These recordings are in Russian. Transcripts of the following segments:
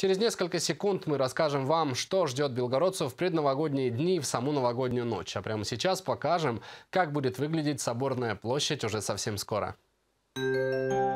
Через несколько секунд мы расскажем вам, что ждет белгородцев в предновогодние дни и в саму новогоднюю ночь. А прямо сейчас покажем, как будет выглядеть Соборная площадь уже совсем скоро. Thank you.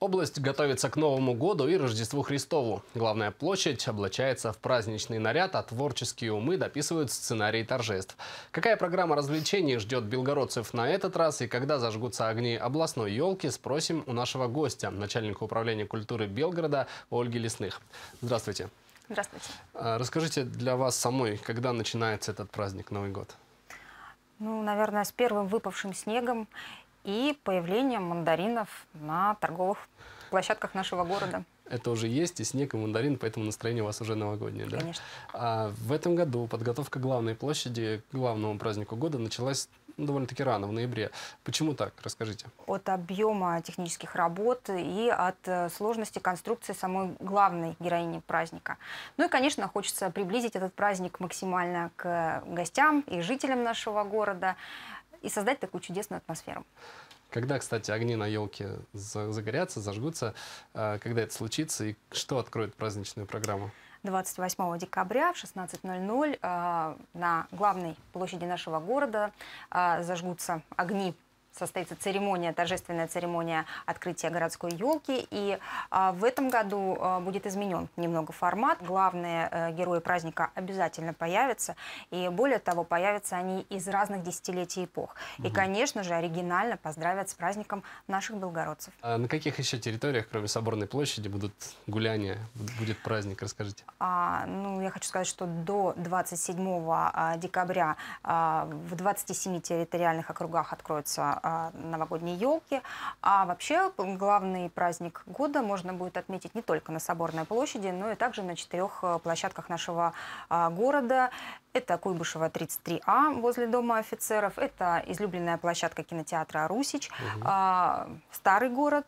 Область готовится к Новому году и Рождеству Христову. Главная площадь облачается в праздничный наряд, а творческие умы дописывают сценарий торжеств. Какая программа развлечений ждет белгородцев на этот раз и когда зажгутся огни областной елки, спросим у нашего гостя, начальника управления культуры Белгорода Ольги Лесных. Здравствуйте. Здравствуйте. А, расскажите для вас самой, когда начинается этот праздник Новый год? Ну, наверное, с первым выпавшим снегом и появлением мандаринов на торговых площадках нашего города. Это уже есть, и снег, и мандарин, поэтому настроение у вас уже новогоднее, да? Конечно. А в этом году подготовка главной площади к главному празднику года началась ну, довольно-таки рано, в ноябре. Почему так? Расскажите. От объема технических работ и от э, сложности конструкции самой главной героини праздника. Ну и, конечно, хочется приблизить этот праздник максимально к гостям и жителям нашего города и создать такую чудесную атмосферу. Когда, кстати, огни на елке загорятся, зажгутся, э, когда это случится и что откроет праздничную программу? 28 декабря в 16.00 э, на главной площади нашего города э, зажгутся огни состоится церемония, торжественная церемония открытия городской елки. И а, в этом году а, будет изменен немного формат. Главные а, герои праздника обязательно появятся. И более того, появятся они из разных десятилетий эпох. Угу. И, конечно же, оригинально поздравят с праздником наших белгородцев. А на каких еще территориях, кроме Соборной площади, будут гуляния, будет праздник? Расскажите. А, ну, я хочу сказать, что до 27 а, декабря а, в 27 территориальных округах откроются на новогодние елки. А вообще главный праздник года можно будет отметить не только на Соборной площади, но и также на четырех э, площадках нашего а, города. Это Куйбышева 33А возле Дома офицеров, это излюбленная площадка кинотеатра «Русич», угу. старый город,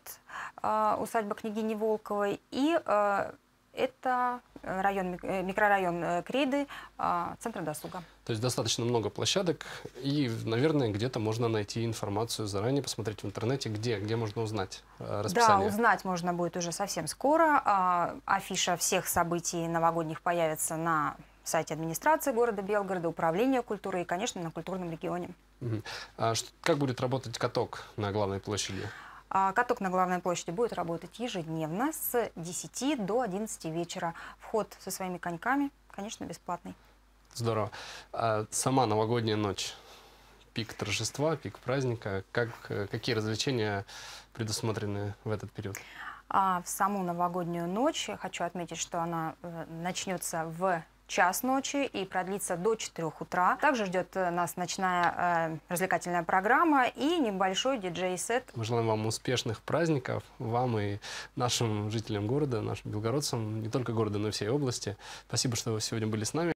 а, усадьба княгини Волковой и э, это э, район, э, микрорайон э, Криды, а, центр досуга. То есть достаточно много площадок, и, наверное, где-то можно найти информацию заранее, посмотреть в интернете, где, где можно узнать расписание. Да, узнать можно будет уже совсем скоро. А, афиша всех событий новогодних появится на сайте администрации города Белгорода, управления культуры и, конечно, на культурном регионе. А как будет работать каток на главной площади? А каток на главной площади будет работать ежедневно с 10 до 11 вечера. Вход со своими коньками, конечно, бесплатный. Здорово. А сама новогодняя ночь, пик торжества, пик праздника, как, какие развлечения предусмотрены в этот период? А в саму новогоднюю ночь хочу отметить, что она э, начнется в час ночи и продлится до 4 утра. Также ждет э, нас ночная э, развлекательная программа и небольшой диджей-сет. Мы желаем вам успешных праздников, вам и нашим жителям города, нашим белгородцам, не только города, но и всей области. Спасибо, что вы сегодня были с нами.